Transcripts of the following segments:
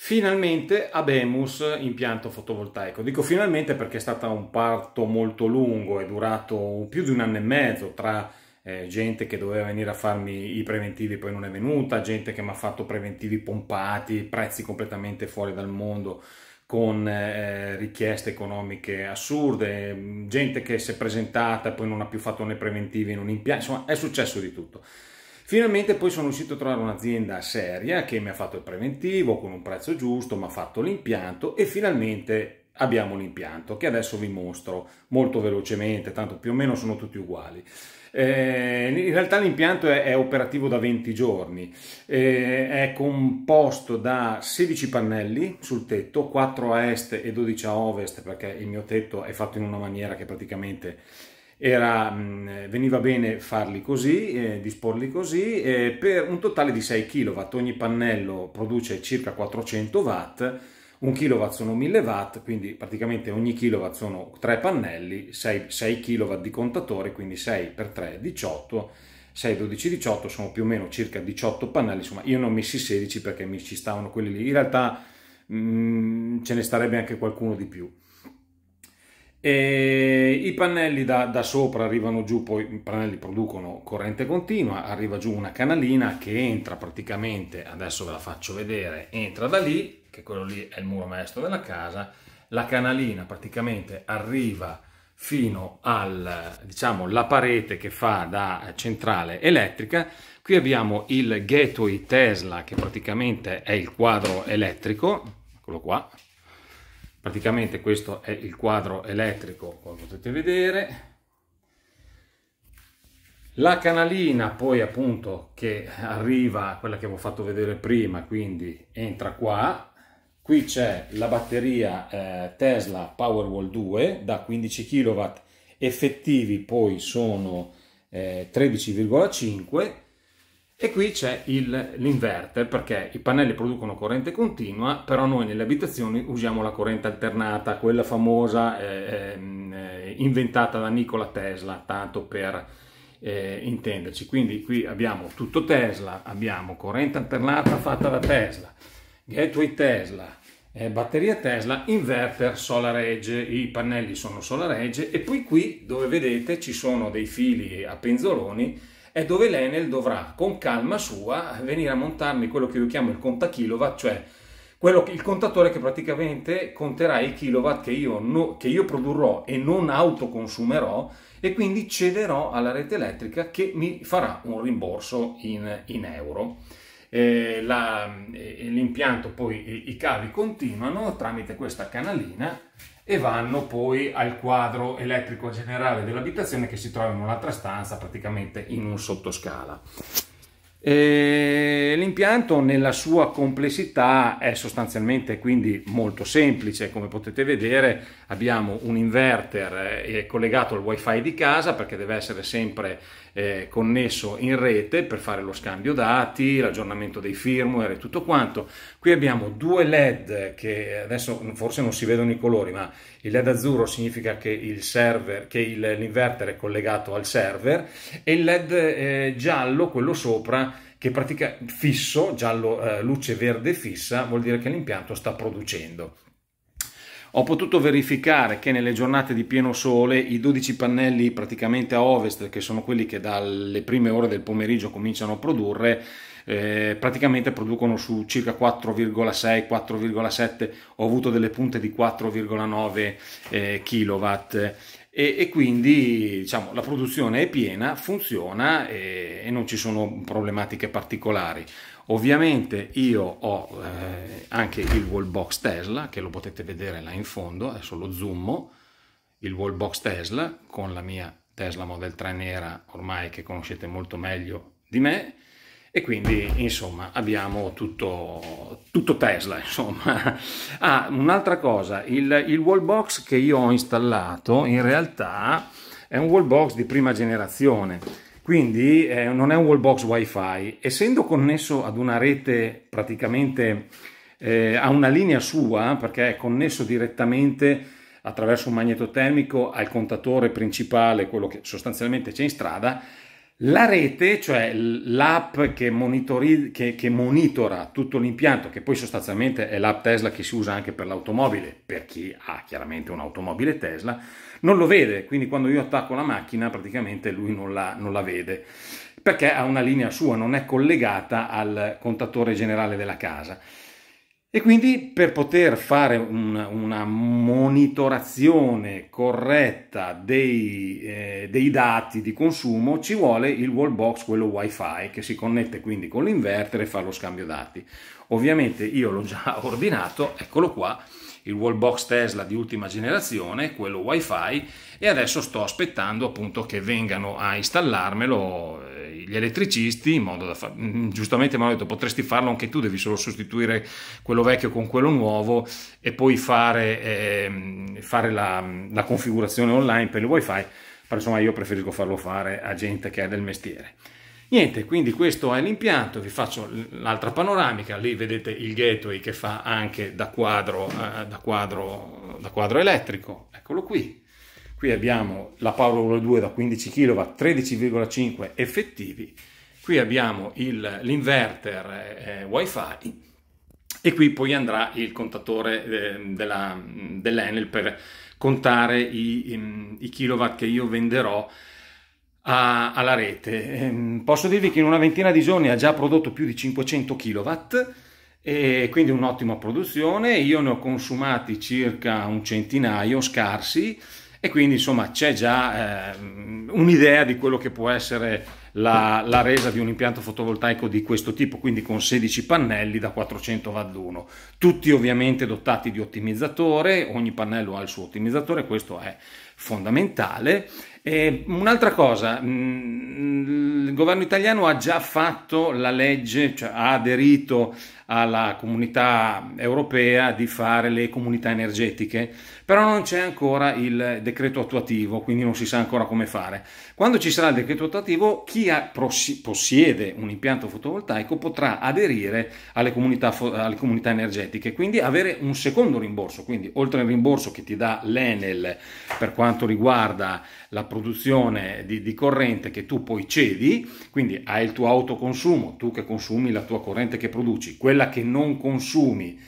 Finalmente Abemus, impianto fotovoltaico. Dico finalmente perché è stato un parto molto lungo, è durato più di un anno e mezzo tra eh, gente che doveva venire a farmi i preventivi e poi non è venuta, gente che mi ha fatto preventivi pompati, prezzi completamente fuori dal mondo con eh, richieste economiche assurde, gente che si è presentata e poi non ha più fatto né preventivi né un impianto, insomma è successo di tutto. Finalmente poi sono riuscito a trovare un'azienda seria che mi ha fatto il preventivo con un prezzo giusto, mi ha fatto l'impianto e finalmente abbiamo l'impianto che adesso vi mostro molto velocemente, tanto più o meno sono tutti uguali. Eh, in realtà l'impianto è, è, operativo da 20 giorni, eh, è composto da 16 pannelli sul tetto, 4 a est e 12 a ovest perché il mio tetto è fatto in una maniera che praticamente era, mm, veniva bene farli così, eh, disporli così, eh, per un totale di 6 kW. Ogni pannello produce circa 400 watt, 1 kW sono 1000 watt, quindi praticamente ogni kW sono 3 pannelli, 6, 6 kW di contatore, quindi 6 per 3 18 6, 12, 18 sono più o meno circa 18 pannelli, insomma io non ho messi 16 perché mi ci stavano quelli lì, in realtà mh, mm, ce ne starebbe anche qualcuno di più. E I pannelli da, da, sopra arrivano giù, poi i pannelli producono corrente continua, arriva giù una canalina che entra praticamente, adesso ve la faccio vedere, entra da lì, che quello lì è il muro maestro della casa, la canalina praticamente arriva fino alla diciamo, parete che fa da centrale elettrica, qui abbiamo il gateway Tesla che praticamente è il quadro elettrico, eccolo qua, praticamente questo è il quadro elettrico come potete vedere la canalina poi appunto che arriva quella che avevo fatto vedere prima quindi entra qua qui c'è la batteria eh, Tesla Powerwall 2 da 15 kW effettivi poi sono eh, 13,5 e qui c'è l'inverter perché i pannelli producono corrente continua, però noi nelle abitazioni usiamo la corrente alternata, quella famosa eh, eh, inventata da Nikola Tesla, tanto per eh, intenderci. Quindi qui abbiamo tutto Tesla, abbiamo corrente alternata fatta da Tesla, gateway Tesla, eh, batteria Tesla, inverter Solar Edge, i pannelli sono Solar Edge e poi qui dove vedete ci sono dei fili a penzoloni è dove l'Enel dovrà con calma sua venire a montarmi quello che io chiamo il conta cioè quello, il contatore che praticamente conterà i kilowatt che io, no, che io produrrò e non autoconsumerò e quindi cederò alla rete elettrica che mi farà un rimborso in, in euro. Eh, la, eh, l'impianto poi i, i cavi continuano tramite questa canalina e vanno poi al quadro elettrico generale dell'abitazione che si trova in un'altra stanza, praticamente in un sottoscala. E l'impianto nella sua complessità è sostanzialmente quindi molto semplice, come potete vedere abbiamo un inverter eh, collegato al wifi di casa perché deve essere sempre eh, connesso in rete per fare lo scambio dati, l'aggiornamento dei firmware e tutto quanto. Qui abbiamo due LED che adesso forse non si vedono i colori, ma il LED azzurro significa che il server, che l'inverter è collegato al server e il LED eh, giallo, quello sopra, che pratica fisso, giallo eh, luce verde fissa, vuol dire che l'impianto sta producendo. Ho potuto verificare che nelle giornate di pieno sole i 12 pannelli praticamente a ovest, che sono quelli che dalle prime ore del pomeriggio cominciano a produrre, eh, praticamente producono su circa 4,6, 4,7, ho avuto delle punte di 4,9 eh, kW e, e, quindi diciamo, la produzione è piena, funziona e, eh, e non ci sono problematiche particolari. Ovviamente io ho eh, anche il wallbox Tesla, che lo potete vedere là in fondo, adesso lo zoom, il wallbox Tesla con la mia Tesla Model 3 nera ormai che conoscete molto meglio di me e quindi insomma abbiamo tutto, tutto Tesla insomma ah un'altra cosa il, il wallbox che io ho installato in realtà è un wallbox di prima generazione quindi eh, non è un wall box wifi, essendo connesso ad una rete praticamente eh, a una linea sua, perché è connesso direttamente attraverso un magneto termico al contatore principale, quello che sostanzialmente c'è in strada, la rete, cioè l'app che, che, che, monitora tutto l'impianto, che poi sostanzialmente è l'app Tesla che si usa anche per l'automobile, per chi ha chiaramente un'automobile Tesla, non lo vede, quindi quando io attacco la macchina praticamente lui non la, non la vede, perché ha una linea sua, non è collegata al contatore generale della casa. E quindi per poter fare una, una monitorazione corretta dei, eh, dei, dati di consumo ci vuole il wall box, quello wifi, che si connette quindi con l'inverter e fa lo scambio dati. Ovviamente io l'ho già ordinato, eccolo qua, il wall box Tesla di ultima generazione, quello wifi, e adesso sto aspettando appunto che vengano a installarmelo eh, gli elettricisti, in modo da fare, mm, mm, giustamente mi hanno detto potresti farlo anche tu, devi solo sostituire quello vecchio con quello nuovo e poi fare, eh, fare la, la, configurazione online per il wifi, però insomma io preferisco farlo fare a gente che è del mestiere. Niente, quindi questo è l'impianto, vi faccio l'altra panoramica, lì vedete il gateway che fa anche da quadro, eh, da quadro, da quadro elettrico, eccolo qui Qui abbiamo la Power 2 da 15 kW, 13,5 effettivi. Qui abbiamo il, l'inverter eh, eh, WiFi e qui poi andrà il contatore eh, della, mm, dell'Enel per contare i, i, mm, i, kilowatt che io venderò a, alla rete. Eh, posso dirvi che in una ventina di giorni ha già prodotto più di 500 kilowatt e quindi un'ottima produzione. Io ne ho consumati circa un centinaio scarsi e quindi insomma c'è già eh, un'idea di quello che può essere la, la, resa di un impianto fotovoltaico di questo tipo, quindi con 16 pannelli da 400 watt l'uno, tutti ovviamente dotati di ottimizzatore, ogni pannello ha il suo ottimizzatore, questo è fondamentale. E un'altra cosa, mh, governo italiano ha già fatto la legge, cioè ha aderito alla comunità europea di fare le comunità energetiche, però non c'è ancora il decreto attuativo, quindi non si sa ancora come fare. Quando ci sarà il decreto attuativo, chi ha, possiede un impianto fotovoltaico potrà aderire alle comunità, alle comunità energetiche, quindi avere un secondo rimborso, quindi oltre al rimborso che ti dà l'Enel per quanto riguarda la produzione di, di corrente che tu poi cedi, quindi hai il tuo autoconsumo, tu che consumi la tua corrente che produci, quella che non consumi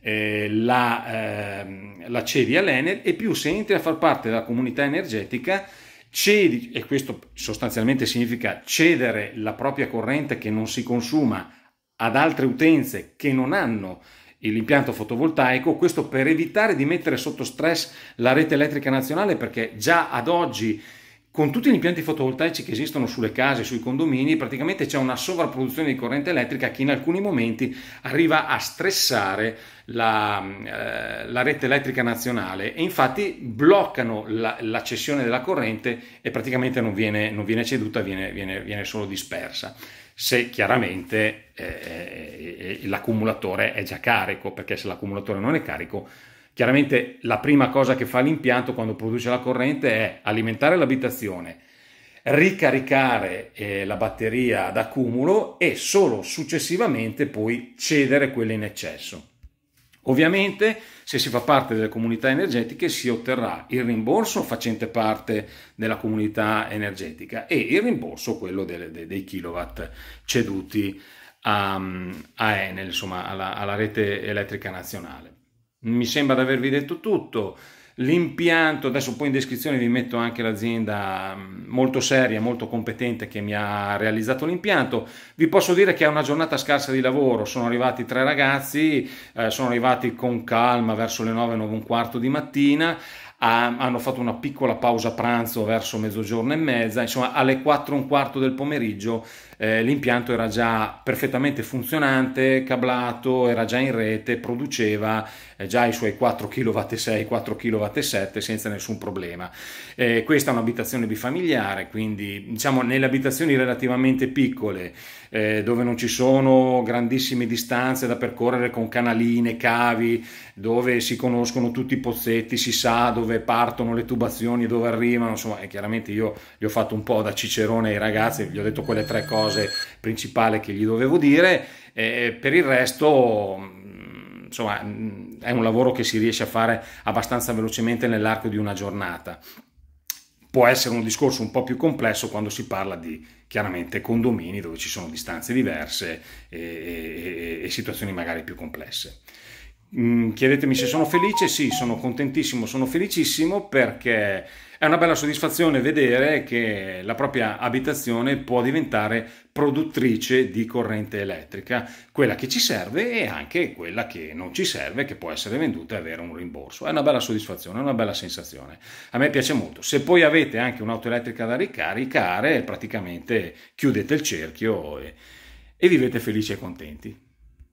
eh, la, eh, la cedi all'Ener e più se entri a far parte della comunità energetica cedi, e questo sostanzialmente significa cedere la propria corrente che non si consuma ad altre utenze che non hanno l'impianto fotovoltaico, questo per evitare di mettere sotto stress la rete elettrica nazionale perché già ad oggi con tutti gli impianti fotovoltaici che esistono sulle case, sui condomini, praticamente c'è una sovrapproduzione di corrente elettrica che in alcuni momenti arriva a stressare la, eh, la rete elettrica nazionale e infatti bloccano la, la, cessione della corrente e praticamente non viene, non viene ceduta, viene, viene, viene, solo dispersa. Se chiaramente eh, eh, eh l'accumulatore è già carico, perché se l'accumulatore non è carico Chiaramente la prima cosa che fa l'impianto quando produce la corrente è alimentare l'abitazione, ricaricare eh, la batteria d'accumulo e solo successivamente poi cedere quella in eccesso. Ovviamente se si fa parte delle comunità energetiche si otterrà il rimborso facente parte della comunità energetica e il rimborso quello delle, dei, dei kilowatt ceduti a, ehm, a Enel, insomma alla, alla rete elettrica nazionale. Mi sembra di avervi detto tutto. L'impianto, adesso poi in descrizione vi metto anche l'azienda mm, molto seria, molto competente che mi ha realizzato l'impianto. Vi posso dire che è una giornata scarsa di lavoro, sono arrivati tre ragazzi, eh, sono arrivati con calma verso le 9, 9 un quarto di mattina, hanno fatto una piccola pausa pranzo verso mezzogiorno e mezza, insomma alle 4 e un quarto del pomeriggio eh, l'impianto era già perfettamente funzionante, cablato, era già in rete, produceva eh, già i suoi 4 kW 6, 4 kW 7 senza nessun problema. Eh, questa è un'abitazione bifamiliare, quindi diciamo nelle abitazioni relativamente piccole eh, dove non ci sono grandissime distanze da percorrere con canaline, cavi, dove si conoscono tutti i pozzetti, si sa dove dove partono le tubazioni, dove arrivano, insomma, e chiaramente io gli ho fatto un po' da cicerone ai ragazzi, gli ho detto quelle tre cose principali che gli dovevo dire, e per il resto mm, insomma mm, è un lavoro che si riesce a fare abbastanza velocemente nell'arco di una giornata. Può essere un discorso un po' più complesso quando si parla di chiaramente condomini dove ci sono distanze diverse e, e, e situazioni magari più complesse. Mm, chiedetemi se sono felice, sì, sono contentissimo, sono felicissimo perché è una bella soddisfazione vedere che la propria abitazione può diventare produttrice di corrente elettrica, quella che ci serve e anche quella che non ci serve, che può essere venduta e avere un rimborso. È una bella soddisfazione, è una bella sensazione. A me piace molto. Se poi avete anche un'auto elettrica da ricaricare, praticamente chiudete il cerchio e, e vivete felici e contenti.